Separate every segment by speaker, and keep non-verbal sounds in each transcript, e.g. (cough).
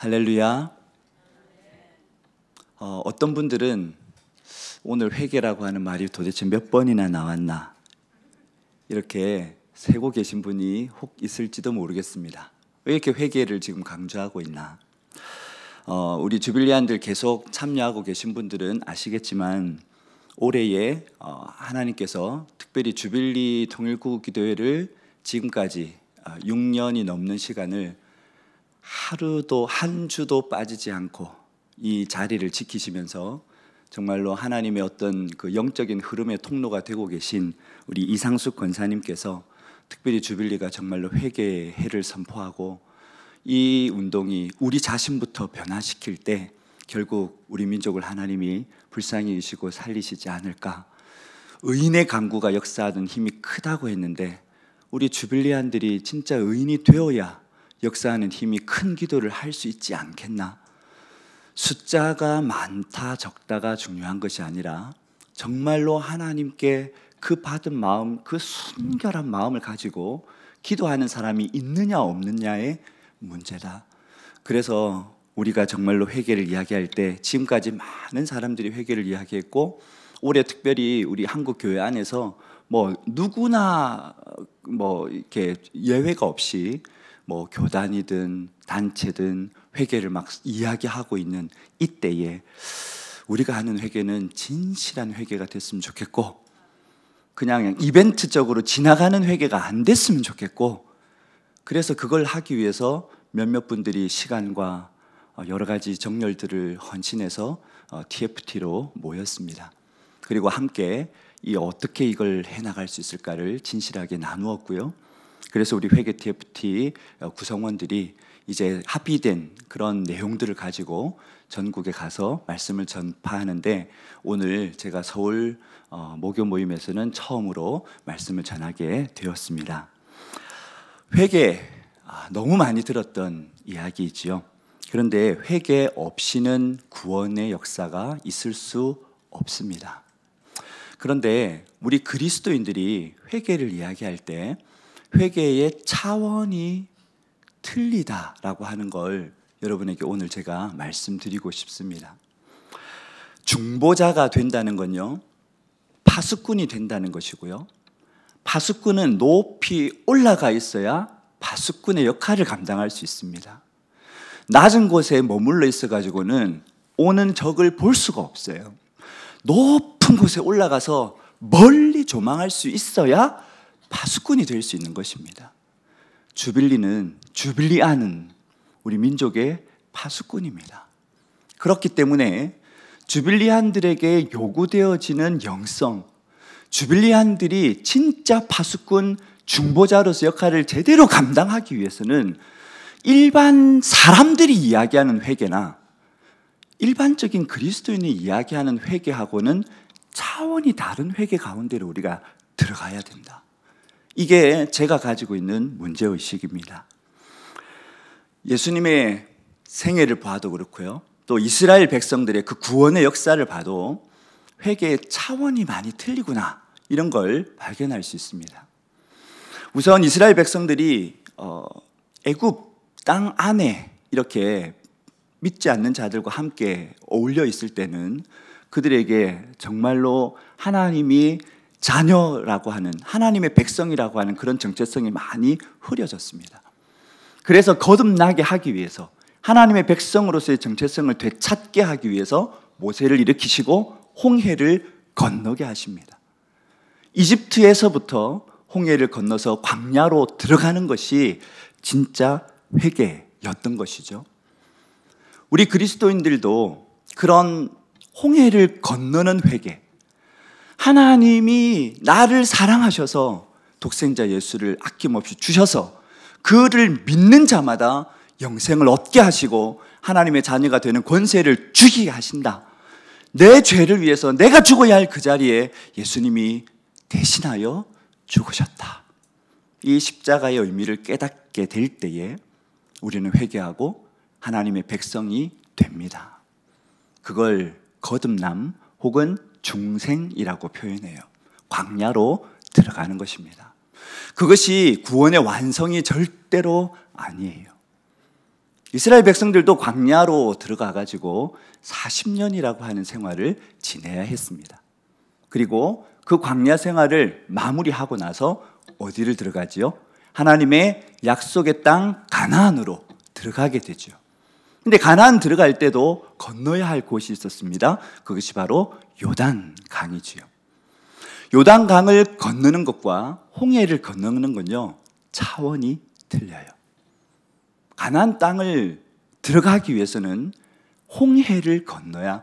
Speaker 1: 할렐루야. 어, 어떤 분들은 오늘 회개라고 하는 말이 도대체 몇 번이나 나왔나 이렇게 세고 계신 분이 혹 있을지도 모르겠습니다. 왜 이렇게 회개를 지금 강조하고 있나? 어, 우리 주빌리안들 계속 참여하고 계신 분들은 아시겠지만 올해에 어, 하나님께서 특별히 주빌리 통일국 기도회를 지금까지 6년이 어, 넘는 시간을 하루도 한 주도 빠지지 않고 이 자리를 지키시면서 정말로 하나님의 어떤 그 영적인 흐름의 통로가 되고 계신 우리 이상숙 권사님께서 특별히 주빌리가 정말로 회개의 해를 선포하고 이 운동이 우리 자신부터 변화시킬 때 결국 우리 민족을 하나님이 불쌍히 이시고 살리시지 않을까. 의인의 강구가 역사하는 힘이 크다고 했는데 우리 주빌리안들이 진짜 의인이 되어야 역사하는 힘이 큰 기도를 할 수 있지 않겠나? 숫자가 많다 적다가 중요한 것이 아니라 정말로 하나님께 그 받은 마음, 그 순결한 마음을 가지고 기도하는 사람이 있느냐 없느냐의 문제다. 그래서 우리가 정말로 회개를 이야기할 때 지금까지 많은 사람들이 회개를 이야기했고 올해 특별히 우리 한국 교회 안에서 뭐 누구나 뭐 이렇게 예외가 없이 뭐 교단이든 단체든 회개를 막 이야기하고 있는 이때에 우리가 하는 회개는 진실한 회개가 됐으면 좋겠고 그냥 이벤트적으로 지나가는 회개가 안 됐으면 좋겠고 그래서 그걸 하기 위해서 몇몇 분들이 시간과 여러 가지 정렬들을 헌신해서 TFT로 어, 모였습니다. 그리고 함께 이 어떻게 이걸 해나갈 수 있을까를 진실하게 나누었고요. 그래서 우리 회계 TFT 어, 구성원들이 이제 합의된 그런 내용들을 가지고 전국에 가서 말씀을 전파하는데 오늘 제가 서울 어, 모교 모임에서는 처음으로 말씀을 전하게 되었습니다. 회계 아, 너무 많이 들었던 이야기이지요. 그런데 회개 없이는 구원의 역사가 있을 수 없습니다. 그런데 우리 그리스도인들이 회개를 이야기할 때 회개의 차원이 틀리다라고 하는 걸 여러분에게 오늘 제가 말씀드리고 싶습니다. 중보자가 된다는 건요, 파수꾼이 된다는 것이고요. 파수꾼은 높이 올라가 있어야 파수꾼의 역할을 감당할 수 있습니다. 낮은 곳에 머물러 있어가지고는 오는 적을 볼 수가 없어요. 높은 곳에 올라가서 멀리 조망할 수 있어야 파수꾼이 될 수 있는 것입니다. 주빌리는 주빌리안은 우리 민족의 파수꾼입니다. 그렇기 때문에 주빌리안들에게 요구되어지는 영성, 주빌리안들이 진짜 파수꾼 중보자로서 역할을 제대로 감당하기 위해서는 일반 사람들이 이야기하는 회개나 일반적인 그리스도인이 이야기하는 회개하고는 차원이 다른 회개 가운데로 우리가 들어가야 된다. 이게 제가 가지고 있는 문제의식입니다. 예수님의 생애를 봐도 그렇고요. 또 이스라엘 백성들의 그 구원의 역사를 봐도 회개의 차원이 많이 틀리구나. 이런 걸 발견할 수 있습니다. 우선 이스라엘 백성들이 어, 애굽 땅 안에 이렇게 믿지 않는 자들과 함께 어울려 있을 때는 그들에게 정말로 하나님이 자녀라고 하는 하나님의 백성이라고 하는 그런 정체성이 많이 흐려졌습니다. 그래서 거듭나게 하기 위해서 하나님의 백성으로서의 정체성을 되찾게 하기 위해서 모세를 일으키시고 홍해를 건너게 하십니다. 이집트에서부터 홍해를 건너서 광야로 들어가는 것이 진짜 회개였던 것이죠. 우리 그리스도인들도 그런 홍해를 건너는 회개, 하나님이 나를 사랑하셔서 독생자 예수를 아낌없이 주셔서 그를 믿는 자마다 영생을 얻게 하시고 하나님의 자녀가 되는 권세를 주게 하신다. 내 죄를 위해서 내가 죽어야 할 그 자리에 예수님이 대신하여 죽으셨다. 이 십자가의 의미를 깨닫게 될 때에 우리는 회개하고 하나님의 백성이 됩니다. 그걸 거듭남 혹은 중생이라고 표현해요. 광야로 들어가는 것입니다. 그것이 구원의 완성이 절대로 아니에요. 이스라엘 백성들도 광야로 들어가 가지고 40년이라고 하는 생활을 지내야 했습니다. 그리고 그 광야 생활을 마무리하고 나서 어디를 들어가지요? 하나님의 약속의 땅 가나안으로 들어가게 되죠. 근데 가나안 들어갈 때도 건너야 할 곳이 있었습니다. 그것이 바로 요단 강이지요. 요단 강을 건너는 것과 홍해를 건너는 건요. 차원이 틀려요. 가나안 땅을 들어가기 위해서는 홍해를 건너야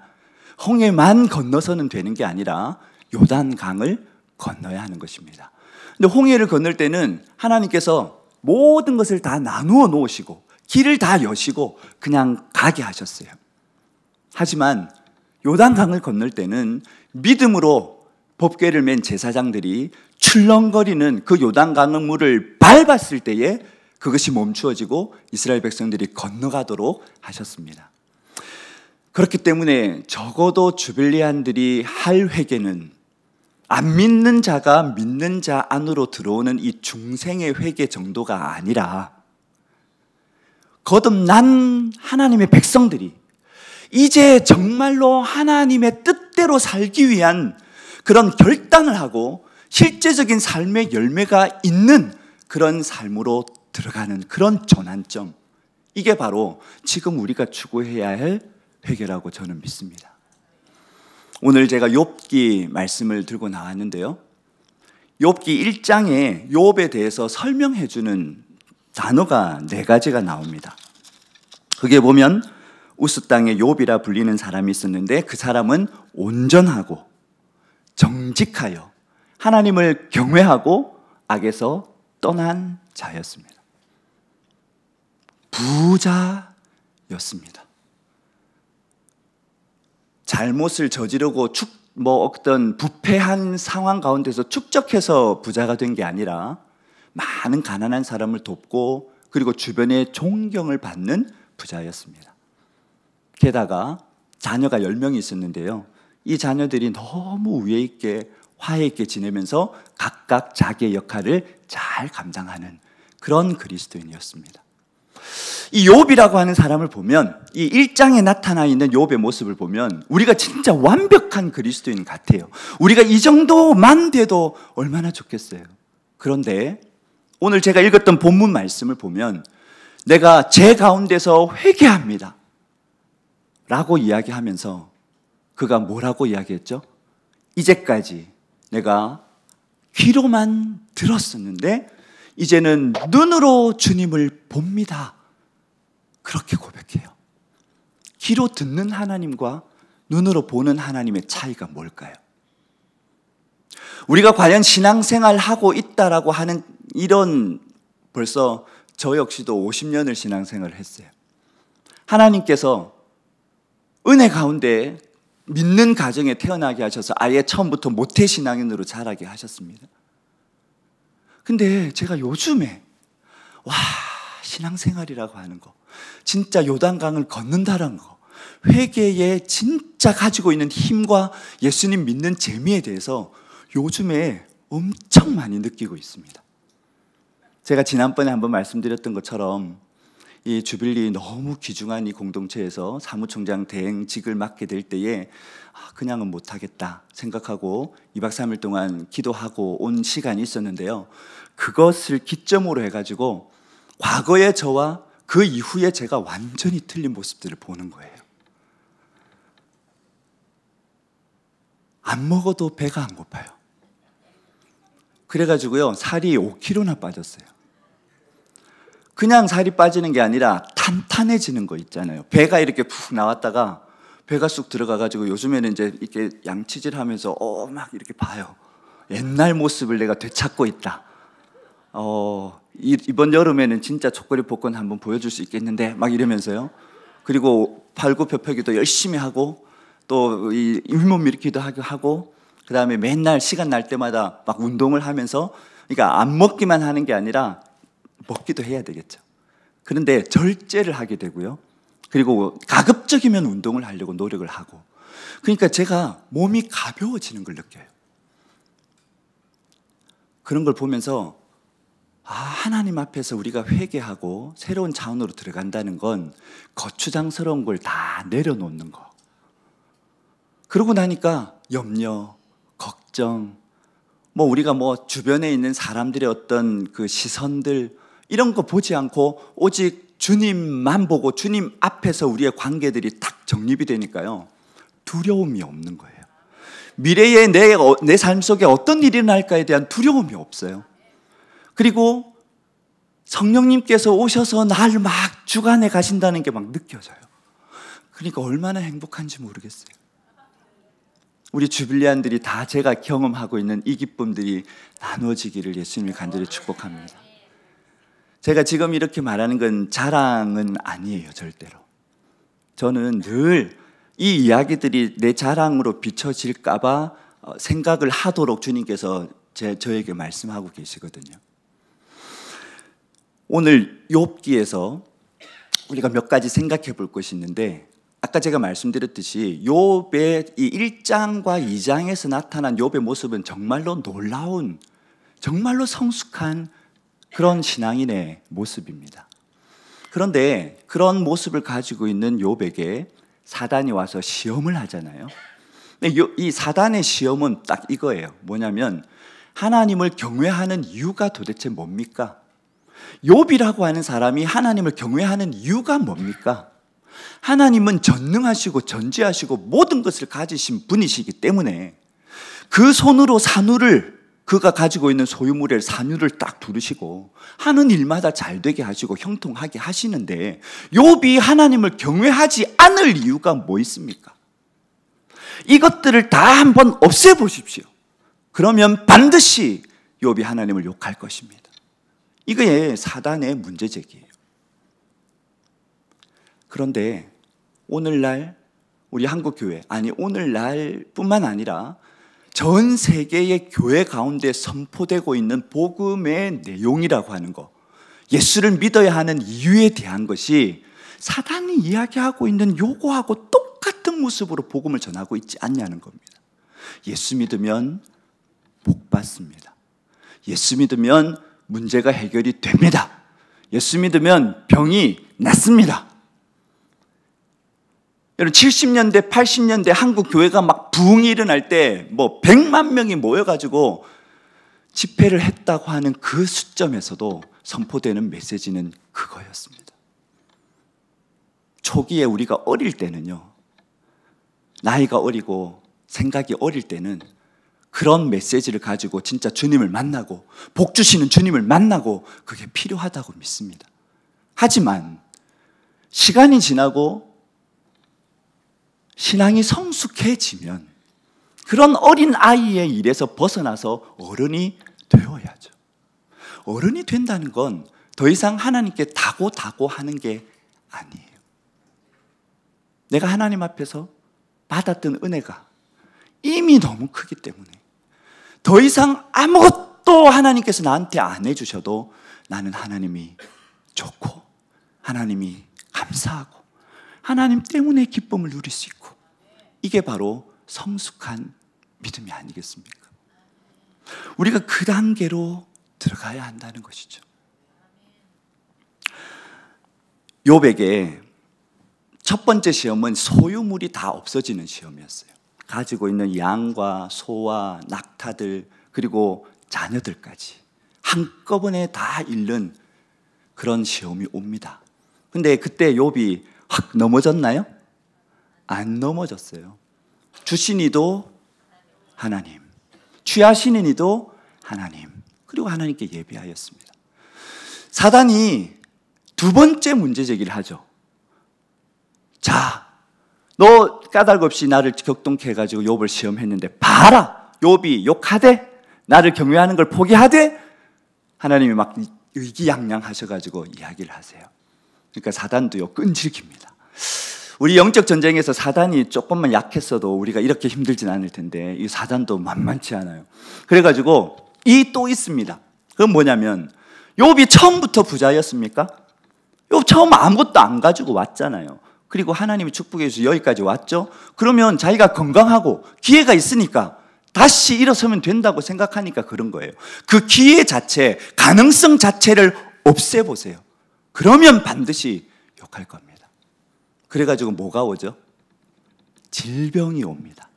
Speaker 1: 홍해만 건너서는 되는 게 아니라 요단 강을 건너야 하는 것입니다. 근데 홍해를 건널 때는 하나님께서 모든 것을 다 나누어 놓으시고 길을 다 여시고 그냥 가게 하셨어요. 하지만 요단강을 건널 때는 믿음으로 법궤를 맨 제사장들이 출렁거리는 그 요단강의 물을 밟았을 때에 그것이 멈추어지고 이스라엘 백성들이 건너가도록 하셨습니다. 그렇기 때문에 적어도 주빌리안들이 할 회개는 안 믿는 자가 믿는 자 안으로 들어오는 이 중생의 회개 정도가 아니라 거듭난 하나님의 백성들이 이제 정말로 하나님의 뜻대로 살기 위한 그런 결단을 하고 실제적인 삶의 열매가 있는 그런 삶으로 들어가는 그런 전환점. 이게 바로 지금 우리가 추구해야 할 회개라고 저는 믿습니다. 오늘 제가 욥기 말씀을 들고 나왔는데요. 욥기 1장에 욥에 대해서 설명해 주는 단어가 네 가지가 나옵니다. 그게 보면 우스 땅의 욥이라 불리는 사람이 있었는데 그 사람은 온전하고 정직하여 하나님을 경외하고 악에서 떠난 자였습니다. 부자였습니다. 잘못을 저지르고 축, 뭐 어떤 부패한 상황 가운데서 축적해서 부자가 된 게 아니라 많은 가난한 사람을 돕고 그리고 주변의 존경을 받는 부자였습니다. 게다가 자녀가 10명이 있었는데요. 이 자녀들이 너무 위에 있게 화해 있게 지내면서 각각 자기의 역할을 잘 감당하는 그런 그리스도인이었습니다. 이 욥이라고 하는 사람을 보면 이 1장에 나타나 있는 욥의 모습을 보면 우리가 진짜 완벽한 그리스도인 같아요. 우리가 이 정도만 돼도 얼마나 좋겠어요. 그런데 오늘 제가 읽었던 본문 말씀을 보면 내가 제 가운데서 회개합니다. 라고 이야기하면서 그가 뭐라고 이야기했죠? 이제까지 내가 귀로만 들었었는데 이제는 눈으로 주님을 봅니다. 그렇게 고백해요. 귀로 듣는 하나님과 눈으로 보는 하나님의 차이가 뭘까요? 우리가 과연 신앙생활 하고 있다라고 하는 이런 벌써 저 역시도 50년을 신앙생활을 했어요. 하나님께서 은혜 가운데 믿는 가정에 태어나게 하셔서 아예 처음부터 모태 신앙인으로 자라게 하셨습니다. 근데 제가 요즘에 와 신앙생활이라고 하는 거 진짜 요단강을 걷는다는 거 회개에 진짜 가지고 있는 힘과 예수님 믿는 재미에 대해서 요즘에 엄청 많이 느끼고 있습니다. 제가 지난번에 한 번 말씀드렸던 것처럼 이 주빌리 너무 귀중한 이 공동체에서 사무총장 대행직을 맡게 될 때에 아, 그냥은 못하겠다 생각하고 2박 3일 동안 기도하고 온 시간이 있었는데요. 그것을 기점으로 해가지고 과거의 저와 그 이후에 제가 완전히 틀린 모습들을 보는 거예요. 안 먹어도 배가 안 고파요. 그래가지고요, 살이 5kg나 빠졌어요. 그냥 살이 빠지는 게 아니라 탄탄해지는 거 있잖아요. 배가 이렇게 푹 나왔다가 배가 쑥 들어가가지고 요즘에는 이제 이렇게 양치질하면서 어 막 이렇게 봐요. 옛날 모습을 내가 되찾고 있다. 어 이번 여름에는 진짜 초콜릿 복권 한번 보여줄 수 있겠는데 막 이러면서요. 그리고 팔굽혀펴기도 열심히 하고 또이 잇몸 밀기도 하고 그 다음에 맨날 시간 날 때마다 막 운동을 하면서 그러니까 안 먹기만 하는 게 아니라 먹기도 해야 되겠죠. 그런데 절제를 하게 되고요. 그리고 가급적이면 운동을 하려고 노력을 하고. 그러니까 제가 몸이 가벼워지는 걸 느껴요. 그런 걸 보면서 아, 하나님 앞에서 우리가 회개하고 새로운 자원으로 들어간다는 건 거추장스러운 걸 다 내려놓는 거. 그러고 나니까 염려, 걱정, 뭐 우리가 뭐 주변에 있는 사람들의 어떤 그 시선들 이런 거 보지 않고 오직 주님만 보고 주님 앞에서 우리의 관계들이 딱 정립이 되니까요. 두려움이 없는 거예요. 미래에 내, 어, 내삶 속에 어떤 일이 날까에 대한 두려움이 없어요. 그리고 성령님께서 오셔서 날 막 주관해 가신다는 게 막 느껴져요. 그러니까 얼마나 행복한지 모르겠어요. 우리 주빌리안들이 다 제가 경험하고 있는 이 기쁨들이 나누어지기를 예수님이 간절히 축복합니다. 제가 지금 이렇게 말하는 건 자랑은 아니에요, 절대로. 저는 늘 이 이야기들이 내 자랑으로 비춰질까봐 어, 생각을 하도록 주님께서 제, 저에게 말씀하고 계시거든요. 오늘 욥기에서 우리가 몇 가지 생각해 볼 것이 있는데 아까 제가 말씀드렸듯이 욥의 이 1장과 2장에서 나타난 욥의 모습은 정말로 놀라운 정말로 성숙한 그런 신앙인의 모습입니다. 그런데 그런 모습을 가지고 있는 요백에 사단이 와서 시험을 하잖아요. 이 사단의 시험은 딱 이거예요. 뭐냐면 하나님을 경외하는 이유가 도대체 뭡니까? 욥이라고 하는 사람이 하나님을 경외하는 이유가 뭡니까? 하나님은 전능하시고 전지하시고 모든 것을 가지신 분이시기 때문에 그 손으로 산후를 그가 가지고 있는 소유물의 산유를 딱 두르시고 하는 일마다 잘 되게 하시고 형통하게 하시는데 욥이 하나님을 경외하지 않을 이유가 뭐 있습니까? 이것들을 다 한번 없애 보십시오. 그러면 반드시 욥이 하나님을 욕할 것입니다. 이게 사단의 문제 제기예요. 그런데 오늘날 우리 한국 교회 아니 오늘날뿐만 아니라 전 세계의 교회 가운데 선포되고 있는 복음의 내용이라고 하는 것, 예수를 믿어야 하는 이유에 대한 것이 사단이 이야기하고 있는 요거하고 똑같은 모습으로 복음을 전하고 있지 않냐는 겁니다. 예수 믿으면 복 받습니다. 예수 믿으면 문제가 해결이 됩니다. 예수 믿으면 병이 낫습니다. 여러분 70년대 80년대 한국 교회가 막붕이 일어날 때 뭐 100만 명이 모여가지고 집회를 했다고 하는 그수점에서도 선포되는 메시지는 그거였습니다. 초기에 우리가 어릴 때는요, 나이가 어리고 생각이 어릴 때는 그런 메시지를 가지고 진짜 주님을 만나고 복 주시는 주님을 만나고 그게 필요하다고 믿습니다. 하지만 시간이 지나고 신앙이 성숙해지면 그런 어린 아이의 일에서 벗어나서 어른이 되어야죠. 어른이 된다는 건 더 이상 하나님께 다고 다고 하는 게 아니에요. 내가 하나님 앞에서 받았던 은혜가 이미 너무 크기 때문에 더 이상 아무것도 하나님께서 나한테 안 해주셔도 나는 하나님이 좋고 하나님이 감사하고 하나님 때문에 기쁨을 누릴 수 있고 이게 바로 성숙한 믿음이 아니겠습니까? 우리가 그 단계로 들어가야 한다는 것이죠. 요백의 첫 번째 시험은 소유물이 다 없어지는 시험이었어요. 가지고 있는 양과 소와 낙타들 그리고 자녀들까지 한꺼번에 다 잃는 그런 시험이 옵니다. 근데 그때 욥이 확 넘어졌나요? 안 넘어졌어요. 주신 이도 하나님, 취하시는 이도 하나님, 그리고 하나님께 예배하였습니다. 사단이 두 번째 문제 제기를 하죠. 자, 너 까닭 없이 나를 격동케 해가지고 욥을 시험했는데 봐라, 욥이 욕하되 나를 경외하는 걸 포기하되 하나님이 막 의기양양하셔가지고 이야기를 하세요. 그러니까 사단도요 끈질깁니다. 우리 영적 전쟁에서 사단이 조금만 약했어도 우리가 이렇게 힘들진 않을 텐데 이 사단도 만만치 않아요. 그래가지고 이 또 있습니다. 그건 뭐냐면 욥이 처음부터 부자였습니까? 욥 처음 아무것도 안 가지고 왔잖아요. 그리고 하나님이 축복해 주셔서 여기까지 왔죠. 그러면 자기가 건강하고 기회가 있으니까 다시 일어서면 된다고 생각하니까 그런 거예요. 그 기회 자체, 가능성 자체를 없애보세요. 그러면 반드시 욕할 겁니다. 그래가지고 뭐가 오죠? 질병이 옵니다.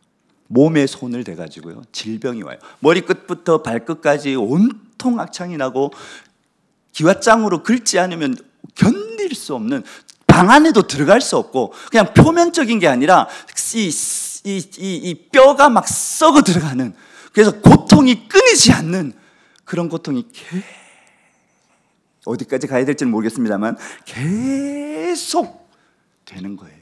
Speaker 1: 몸에 손을 대가지고요. 질병이 와요. 머리끝부터 발끝까지 온통 악창이 나고 기와장으로 긁지 않으면 견딜 수 없는 방 안에도 들어갈 수 없고 그냥 표면적인 게 아니라 이, 이, 이, 이 뼈가 막 썩어 들어가는 그래서 고통이 끊이지 않는 그런 고통이 계 어디까지 가야 될지는 모르겠습니다만 계속 되는 거예요.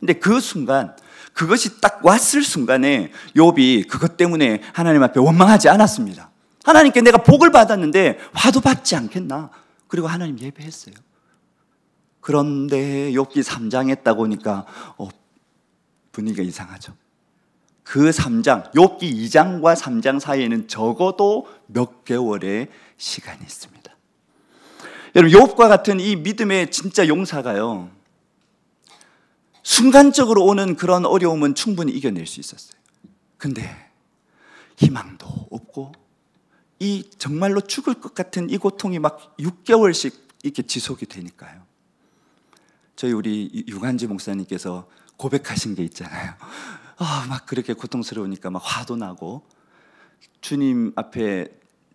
Speaker 1: 근데 그 순간 그것이 딱 왔을 순간에 욥이 그것 때문에 하나님 앞에 원망하지 않았습니다. 하나님께 내가 복을 받았는데 화도 받지 않겠나? 그리고 하나님 예배했어요. 그런데 욥기 3장 했다 보니까 어, 분위기가 이상하죠. 그 3장, 욥기 2장과 3장 사이에는 적어도 몇 개월의 시간이 있습니다. 여러분 욥과 같은 이 믿음의 진짜 용사가요. 순간적으로 오는 그런 어려움은 충분히 이겨낼 수 있었어요. 근데 희망도 없고 이 정말로 죽을 것 같은 이 고통이 막 6개월씩 이렇게 지속이 되니까요. 저희 우리 유관지 목사님께서 고백하신 게 있잖아요. 아, 막 그렇게 고통스러우니까 막 화도 나고 주님 앞에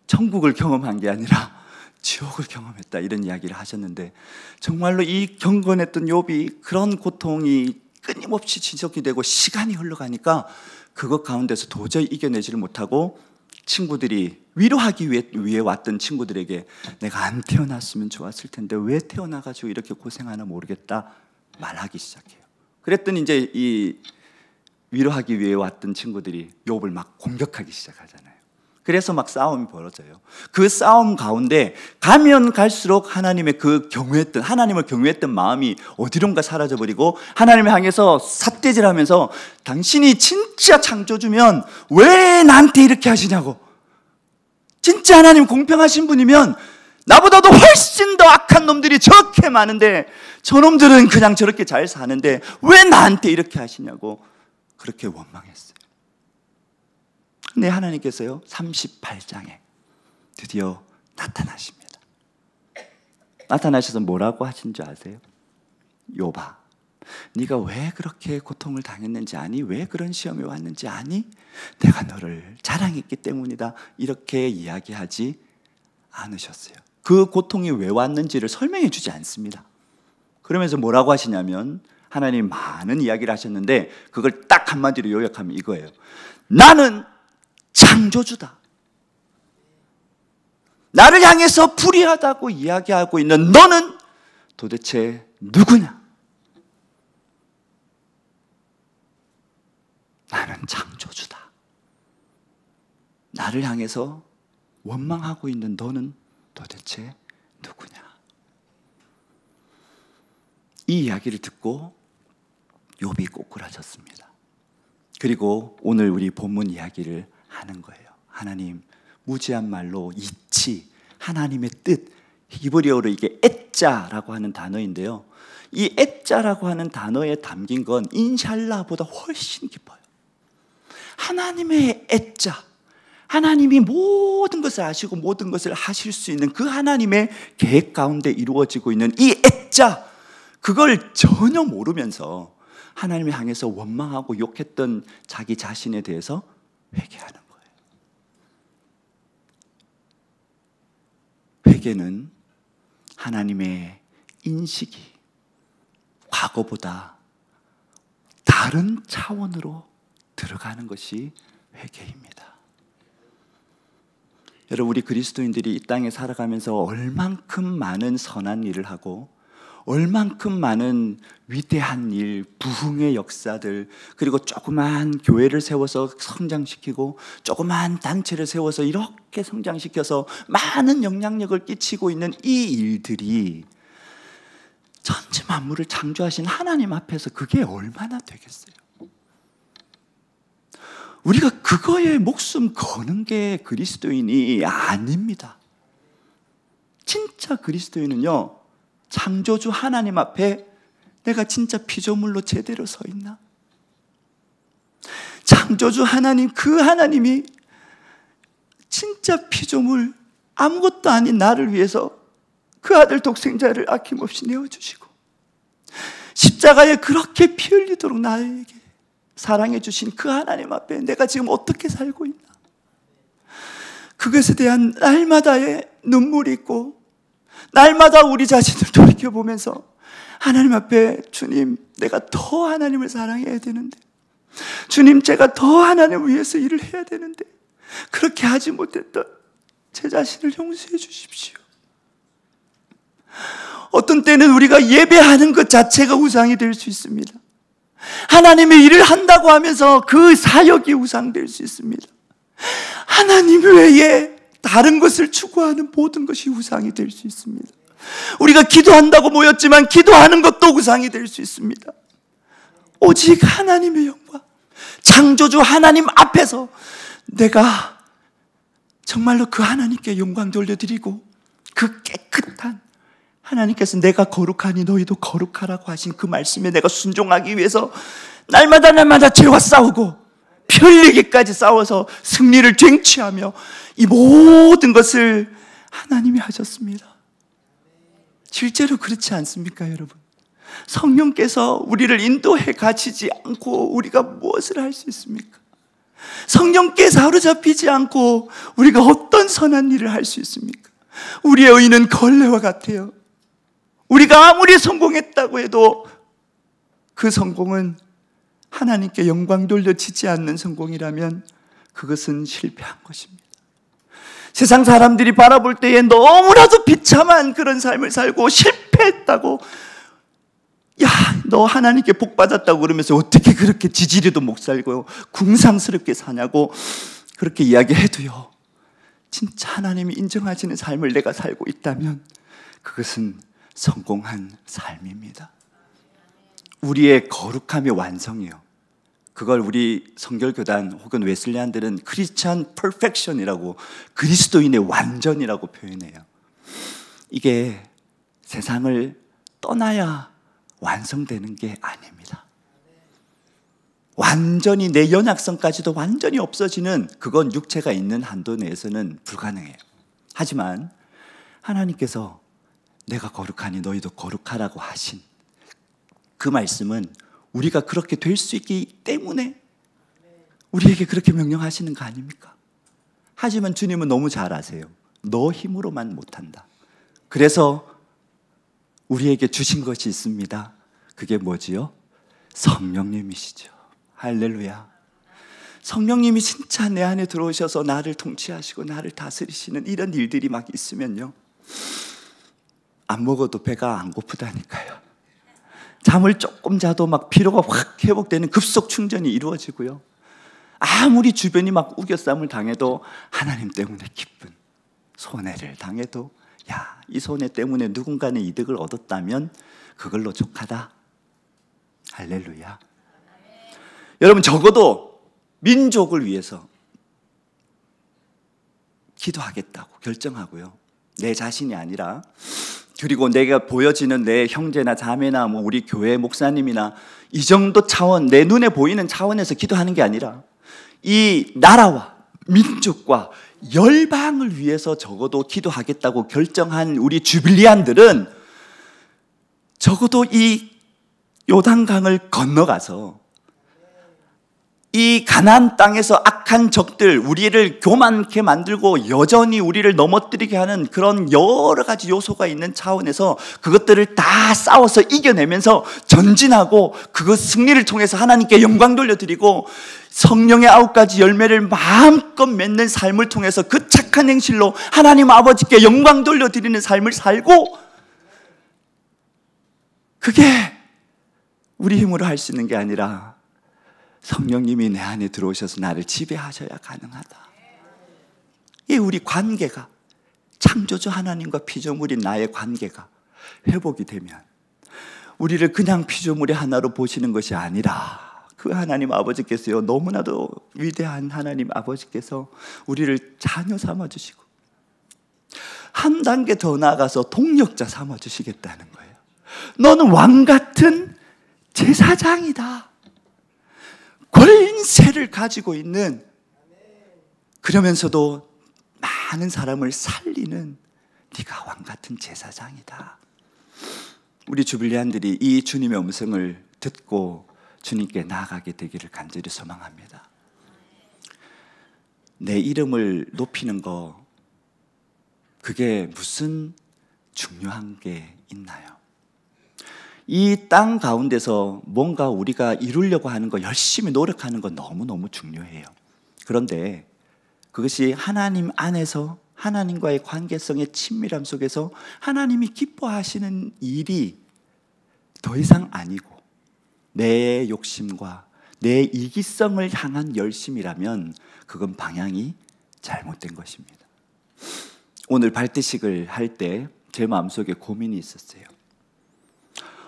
Speaker 1: 천국을 경험한 게 아니라 지옥을 경험했다 이런 이야기를 하셨는데 정말로 이 경건했던 욥이 그런 고통이 끊임없이 지속이 되고 시간이 흘러가니까 그것 가운데서 도저히 이겨내지를 못하고 친구들이 위로하기 위해, 위해 왔던 친구들에게 내가 안 태어났으면 좋았을 텐데 왜 태어나가지고 이렇게 고생하나 모르겠다 말하기 시작해요. 그랬더니 이제 이 위로하기 위해 왔던 친구들이 욥을 막 공격하기 시작하잖아요. 그래서 막 싸움이 벌어져요. 그 싸움 가운데 가면 갈수록 하나님의 그 경외했던 하나님을 경외했던 마음이 어디론가 사라져 버리고 하나님을 향해서 삿대질하면서 당신이 진짜 창조주면 왜 나한테 이렇게 하시냐고. 진짜 하나님 공평하신 분이면 나보다도 훨씬 더 악한 놈들이 저렇게 많은데 저놈들은 그냥 저렇게 잘 사는데 왜 나한테 이렇게 하시냐고 그렇게 원망했어. 근데 네, 하나님께서요, 38장에 드디어 나타나십니다. 나타나셔서 뭐라고 하신 줄 아세요? 요바, 네가 왜 그렇게 고통을 당했는지 아니? 왜 그런 시험이 왔는지 아니? 내가 너를 자랑했기 때문이다. 이렇게 이야기하지 않으셨어요. 그 고통이 왜 왔는지를 설명해 주지 않습니다. 그러면서 뭐라고 하시냐면 하나님 많은 이야기를 하셨는데 그걸 딱 한마디로 요약하면 이거예요. 나는 창조주다. 나를 향해서 불의하다고 이야기하고 있는 너는 도대체 누구냐? 나는 창조주다. 나를 향해서 원망하고 있는 너는 도대체 누구냐? 이 이야기를 듣고 욥이 꼬꾸라졌습니다. 그리고 오늘 우리 본문 이야기를 하는 거예요. 하나님 무지한 말로 이치 하나님의 뜻 히브리어로 이게 애자라고 하는 단어인데요. 이애자라고 하는 단어에 담긴 건 인샬라보다 훨씬 깊어요. 하나님의 애자 하나님이 모든 것을 아시고 모든 것을 하실 수 있는 그 하나님의 계획 가운데 이루어지고 있는 이애자 그걸 전혀 모르면서 하나님을 향해서 원망하고 욕했던 자기 자신에 대해서 회개하는 회개는 하나님의 인식이 과거보다 다른 차원으로 들어가는 것이 회개입니다. 여러분 우리 그리스도인들이 이 땅에 살아가면서 얼만큼 많은 선한 일을 하고 얼만큼 많은 위대한 일, 부흥의 역사들, 그리고 조그만 교회를 세워서 성장시키고 조그만 단체를 세워서 이렇게 성장시켜서 많은 영향력을 끼치고 있는 이 일들이 천지 만물을 창조하신 하나님 앞에서 그게 얼마나 되겠어요? 우리가 그거에 목숨 거는 게 그리스도인이 아닙니다. 진짜 그리스도인은요, 창조주 하나님 앞에 내가 진짜 피조물로 제대로 서 있나? 창조주 하나님, 그 하나님이 진짜 피조물 아무것도 아닌 나를 위해서 그 아들 독생자를 아낌없이 내어주시고 십자가에 그렇게 피 흘리도록 나에게 사랑해 주신 그 하나님 앞에 내가 지금 어떻게 살고 있나? 그것에 대한 날마다의 눈물이 있고 날마다 우리 자신을 돌이켜보면서 하나님 앞에 주님, 내가 더 하나님을 사랑해야 되는데. 주님, 제가 더 하나님을 위해서 일을 해야 되는데. 그렇게 하지 못했던 제 자신을 용서해 주십시오. 어떤 때는 우리가 예배하는 것 자체가 우상이 될 수 있습니다. 하나님의 일을 한다고 하면서 그 사역이 우상될 수 있습니다. 하나님 외에 다른 것을 추구하는 모든 것이 우상이 될 수 있습니다. 우리가 기도한다고 모였지만 기도하는 것도 우상이 될 수 있습니다. 오직 하나님의 영광, 창조주 하나님 앞에서 내가 정말로 그 하나님께 영광 돌려드리고 그 깨끗한 하나님께서 내가 거룩하니 너희도 거룩하라고 하신 그 말씀에 내가 순종하기 위해서 날마다 날마다 죄와 싸우고 편리기까지 싸워서 승리를 쟁취하며 이 모든 것을 하나님이 하셨습니다. 실제로 그렇지 않습니까, 여러분? 성령께서 우리를 인도해 가시지 않고 우리가 무엇을 할 수 있습니까? 성령께서 사로잡히지 않고 우리가 어떤 선한 일을 할 수 있습니까? 우리의 의는 걸레와 같아요. 우리가 아무리 성공했다고 해도 그 성공은 하나님께 영광 돌려치지 않는 성공이라면 그것은 실패한 것입니다. 세상 사람들이 바라볼 때에 너무나도 비참한 그런 삶을 살고 실패했다고 야, 너 하나님께 복 받았다고 그러면서 어떻게 그렇게 지지리도 못 살고 궁상스럽게 사냐고 그렇게 이야기해도요. 진짜 하나님이 인정하시는 삶을 내가 살고 있다면 그것은 성공한 삶입니다. 우리의 거룩함의 완성이요. 그걸 우리 성결교단 혹은 웨슬리안들은 크리스천 퍼펙션이라고 그리스도인의 완전이라고 표현해요. 이게 세상을 떠나야 완성되는 게 아닙니다. 완전히 내 연약성까지도 완전히 없어지는 그건 육체가 있는 한도 내에서는 불가능해요. 하지만 하나님께서 내가 거룩하니 너희도 거룩하라고 하신 그 말씀은 우리가 그렇게 될 수 있기 때문에 우리에게 그렇게 명령하시는 거 아닙니까? 하지만 주님은 너무 잘 아세요. 너 힘으로만 못한다. 그래서 우리에게 주신 것이 있습니다. 그게 뭐지요? 성령님이시죠. 할렐루야. 성령님이 진짜 내 안에 들어오셔서 나를 통치하시고 나를 다스리시는 이런 일들이 막 있으면요. 안 먹어도 배가 안 고프다니까요. 잠을 조금 자도 막 피로가 확 회복되는 급속 충전이 이루어지고요. 아무리 주변이 막 우겨쌈을 당해도 하나님 때문에 기쁜 손해를 당해도 야, 이 손해 때문에 누군가는 이득을 얻었다면 그걸로 족하다. 할렐루야. 여러분 적어도 민족을 위해서 기도하겠다고 결정하고요. 내 자신이 아니라 그리고 내가 보여지는 내 형제나 자매나 뭐 우리 교회 목사님이나 이 정도 차원 내 눈에 보이는 차원에서 기도하는 게 아니라 이 나라와 민족과 열방을 위해서 적어도 기도하겠다고 결정한 우리 주빌리안들은 적어도 이 요단강을 건너가서 이가난 땅에서 악 악한 적들, 우리를 교만케 만들고 여전히 우리를 넘어뜨리게 하는 그런 여러 가지 요소가 있는 차원에서 그것들을 다 싸워서 이겨내면서 전진하고 그것 승리를 통해서 하나님께 영광 돌려드리고 성령의 아홉 가지 열매를 마음껏 맺는 삶을 통해서 그 착한 행실로 하나님 아버지께 영광 돌려드리는 삶을 살고 그게 우리 힘으로 할 수 있는 게 아니라 성령님이 내 안에 들어오셔서 나를 지배하셔야 가능하다. 이 우리 관계가 창조주 하나님과 피조물인 나의 관계가 회복이 되면 우리를 그냥 피조물의 하나로 보시는 것이 아니라 그 하나님 아버지께서요 너무나도 위대한 하나님 아버지께서 우리를 자녀 삼아 주시고 한 단계 더 나아가서 동력자 삼아 주시겠다는 거예요. 너는 왕 같은 제사장이다. 권세를 가지고 있는 그러면서도 많은 사람을 살리는 네가 왕 같은 제사장이다. 우리 주빌리안들이 이 주님의 음성을 듣고 주님께 나아가게 되기를 간절히 소망합니다. 내 이름을 높이는 거 그게 무슨 중요한 게 있나요? 이땅 가운데서 뭔가 우리가 이루려고 하는 거, 열심히 노력하는 건 너무너무 중요해요. 그런데 그것이 하나님 안에서 하나님과의 관계성의 친밀함 속에서 하나님이 기뻐하시는 일이 더 이상 아니고 내 욕심과 내 이기성을 향한 열심이라면 그건 방향이 잘못된 것입니다. 오늘 발대식을 할 때 제 마음속에 고민이 있었어요.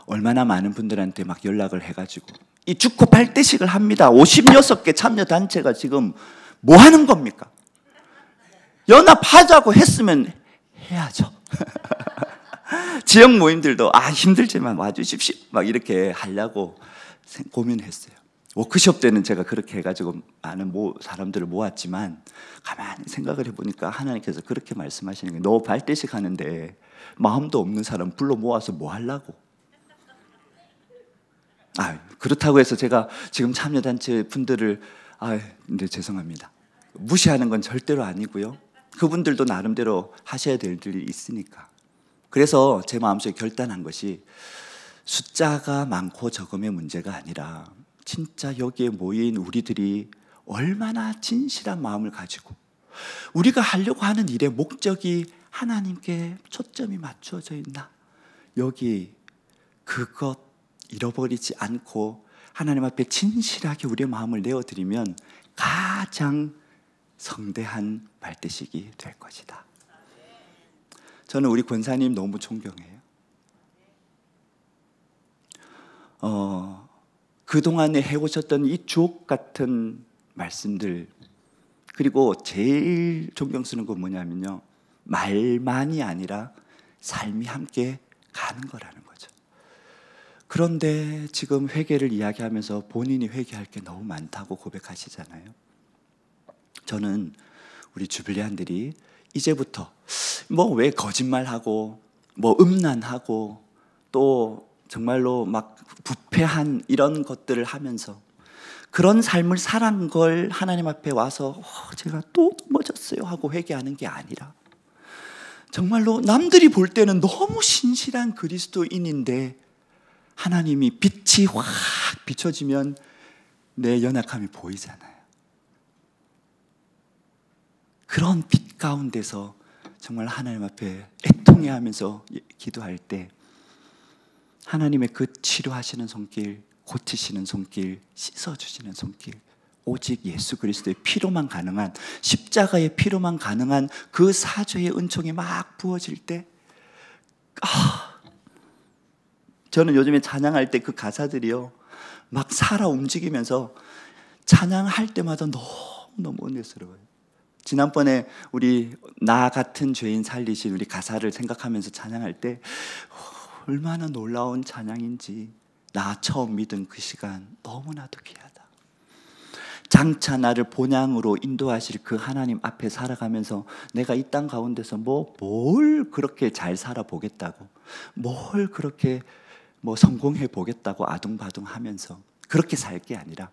Speaker 1: 얼마나 많은 분들한테 막 연락을 해가지고 이 죽고 팔대식을 합니다. 56개 참여 단체가 지금 뭐 하는 겁니까? 연합하자고 했으면 해야죠. (laughs) 지역 모임들도 아 힘들지만 와주십시오. 막 이렇게 하려고 고민했어요. 워크숍 때는 제가 그렇게 해가지고 많은 사람들을 모았지만 가만히 생각을 해보니까 하나님께서 그렇게 말씀하시는 게너 발대식 하는데 마음도 없는 사람 불러 모아서 뭐 하려고 아, 그렇다고 해서 제가 지금 참여단체 분들을 아, 네, 죄송합니다. 무시하는 건 절대로 아니고요. 그분들도 나름대로 하셔야 될 일이 있으니까. 그래서 제 마음속에 결단한 것이 숫자가 많고 적음의 문제가 아니라 진짜 여기에 모인 우리들이 얼마나 진실한 마음을 가지고 우리가 하려고 하는 일의 목적이 하나님께 초점이 맞추어져 있나? 여기 그것 잃어버리지 않고 하나님 앞에 진실하게 우리의 마음을 내어드리면 가장 성대한 발대식이 될 것이다. 저는 우리 권사님 너무 존경해요. 어, 그동안에 해오셨던 이 주옥 같은 말씀들, 그리고 제일 존경스러운 건 뭐냐면요. 말만이 아니라 삶이 함께 가는 거라는 거예요. 그런데 지금 회개를 이야기하면서 본인이 회개할 게 너무 많다고 고백하시잖아요. 저는 우리 주빌리안들이 이제부터 뭐 왜 거짓말하고 뭐 음란하고 또 정말로 막 부패한 이런 것들을 하면서 그런 삶을 살한 걸 하나님 앞에 와서 어, 제가 또 넘어졌어요 하고 회개하는 게 아니라 정말로 남들이 볼 때는 너무 신실한 그리스도인인데 하나님이 빛이 확 비춰지면 내 연약함이 보이잖아요. 그런 빛 가운데서 정말 하나님 앞에 애통해 하면서 예, 기도할 때 하나님의 그 치료하시는 손길, 고치시는 손길, 씻어주시는 손길, 오직 예수 그리스도의 피로만 가능한 십자가의 피로만 가능한 그 사죄의 은총이 막 부어질 때 아, 저는 요즘에 찬양할 때 그 가사들이요. 막 살아 움직이면서 찬양할 때마다 너무너무 은혜스러워요. 지난번에 우리 나 같은 죄인 살리신 우리 가사를 생각하면서 찬양할 때 어, 얼마나 놀라운 찬양인지 나 처음 믿은 그 시간 너무나도 귀하다. 장차 나를 본향으로 인도하실 그 하나님 앞에 살아가면서 내가 이 땅 가운데서 뭐 뭘 그렇게 잘 살아보겠다고 뭘 그렇게 뭐 성공해 보겠다고 아둥바둥 하면서 그렇게 살 게 아니라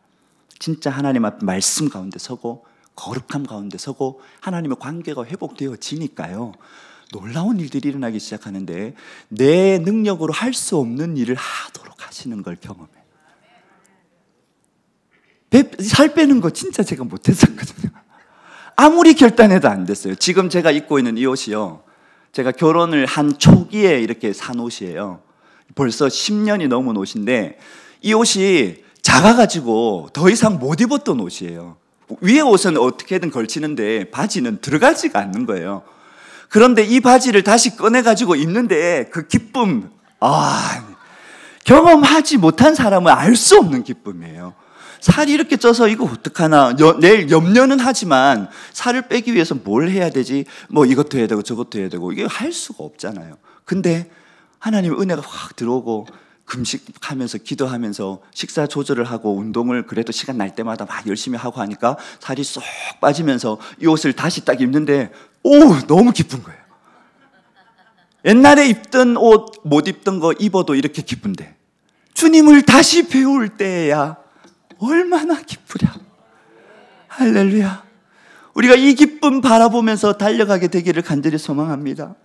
Speaker 1: 진짜 하나님 앞 말씀 가운데 서고 거룩함 가운데 서고 하나님의 관계가 회복되어지니까요. 놀라운 일들이 일어나기 시작하는데 내 능력으로 할 수 없는 일을 하도록 하시는 걸 경험해요. 살 빼는 거 진짜 제가 못했었거든요. 아무리 결단해도 안 됐어요. 지금 제가 입고 있는 이 옷이요. 제가 결혼을 한 초기에 이렇게 산 옷이에요. 벌써 10년이 넘은 옷인데 이 옷이 작아가지고 더 이상 못 입었던 옷이에요. 위에 옷은 어떻게든 걸치는데 바지는 들어가지가 않는 거예요. 그런데 이 바지를 다시 꺼내가지고 입는데 그 기쁨, 아, 경험하지 못한 사람은 알 수 없는 기쁨이에요. 살이 이렇게 쪄서 이거 어떡하나. 여, 내일 염려는 하지만 살을 빼기 위해서 뭘 해야 되지? 뭐 이것도 해야 되고 저것도 해야 되고 이게 할 수가 없잖아요. 근데 하나님 은혜가 확 들어오고 금식하면서 기도하면서 식사 조절을 하고 운동을 그래도 시간 날 때마다 막 열심히 하고 하니까 살이 쏙 빠지면서 이 옷을 다시 딱 입는데 오 너무 기쁜 거예요. 옛날에 입던 옷 못 입던 거 입어도 이렇게 기쁜데 주님을 다시 배울 때야 얼마나 기쁘랴. 할렐루야. 우리가 이 기쁨 바라보면서 달려가게 되기를 간절히 소망합니다.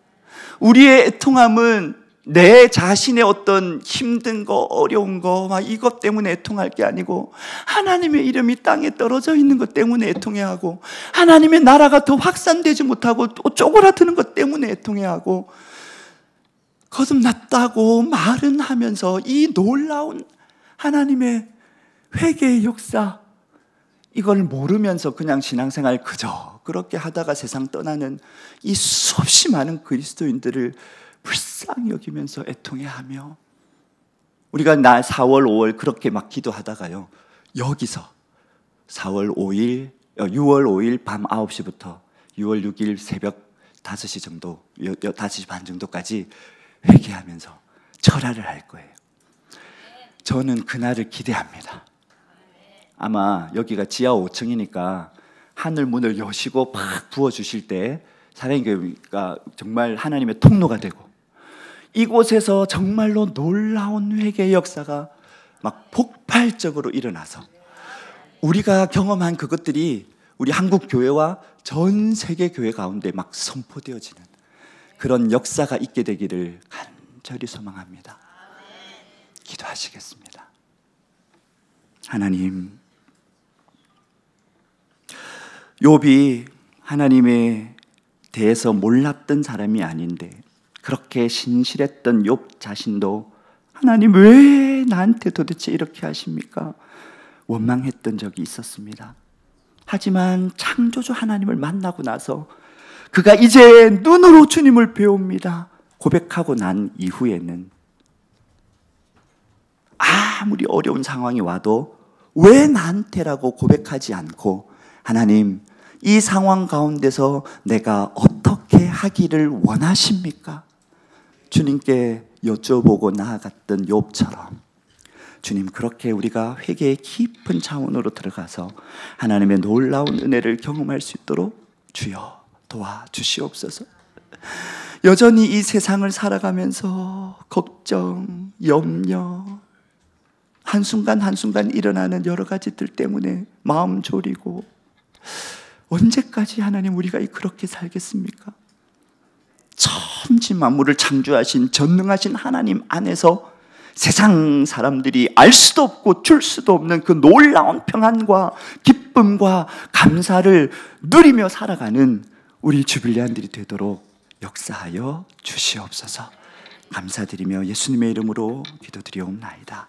Speaker 1: 우리의 통함은 내 자신의 어떤 힘든 거, 어려운 거, 막 이것 때문에 애통할 게 아니고, 하나님의 이름이 땅에 떨어져 있는 것 때문에 애통해 하고, 하나님의 나라가 더 확산되지 못하고, 또 쪼그라드는 것 때문에 애통해 하고, 거듭났다고 말은 하면서 이 놀라운 하나님의 회개의 역사, 이걸 모르면서 그냥 신앙생활 그저 그렇게 하다가 세상 떠나는 이 수없이 많은 그리스도인들을 불쌍히 여기면서 애통해하며 우리가 나 4월 5월 그렇게 막 기도하다가요. 여기서 4월 5일 6월 어, 5일 밤 9시부터 6월 6일 새벽 5시 정도 5시 반 정도까지 회개하면서 철화를 할 거예요. 저는 그날을 기대합니다. 아마 여기가 지하 5층이니까 하늘 문을 여시고 팍 부어 주실 때 사랑의 교회가 정말 하나님의 통로가 되고 이곳에서 정말로 놀라운 회개의 역사가 막 폭발적으로 일어나서 우리가 경험한 그것들이 우리 한국 교회와 전 세계 교회 가운데 막 선포되어지는 그런 역사가 있게 되기를 간절히 소망합니다. 기도하시겠습니다. 하나님, 욥이 하나님에 대해서 몰랐던 사람이 아닌데 그렇게 신실했던 욕 자신도 하나님 왜 나한테 도대체 이렇게 하십니까? 원망했던 적이 있었습니다. 하지만 창조주 하나님을 만나고 나서 그가 이제 눈으로 주님을 배웁니다. 고백하고 난 이후에는 아무리 어려운 상황이 와도 왜 나한테라고 고백하지 않고 하나님 이 상황 가운데서 내가 어떻게 하기를 원하십니까? 주님께 여쭤보고 나아갔던 욥처럼 주님 그렇게 우리가 회개의 깊은 차원으로 들어가서 하나님의 놀라운 은혜를 경험할 수 있도록 주여 도와주시옵소서. 여전히 이 세상을 살아가면서 걱정, 염려, 한순간 한순간 일어나는 여러 가지들 때문에 마음 졸이고 언제까지 하나님 우리가 그렇게 살겠습니까? 천지 만물을 창조하신 전능하신 하나님 안에서 세상 사람들이 알 수도 없고 줄 수도 없는 그 놀라운 평안과 기쁨과 감사를 누리며 살아가는 우리 주빌리안들이 되도록 역사하여 주시옵소서. 감사드리며 예수님의 이름으로 기도드리옵나이다.